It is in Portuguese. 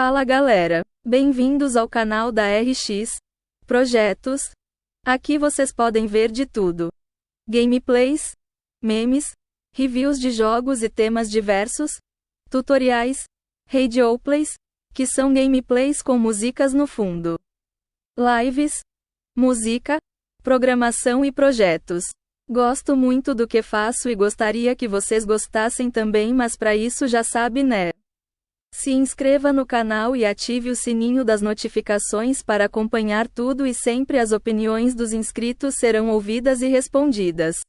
Fala galera, bem-vindos ao canal da RX Projetos. Aqui vocês podem ver de tudo: gameplays, memes, reviews de jogos e temas diversos, tutoriais, radioplays, que são gameplays com músicas no fundo, lives, música, programação e projetos. Gosto muito do que faço e gostaria que vocês gostassem também, mas para isso já sabe, né? Se inscreva no canal e ative o sininho das notificações para acompanhar tudo e sempre as opiniões dos inscritos serão ouvidas e respondidas.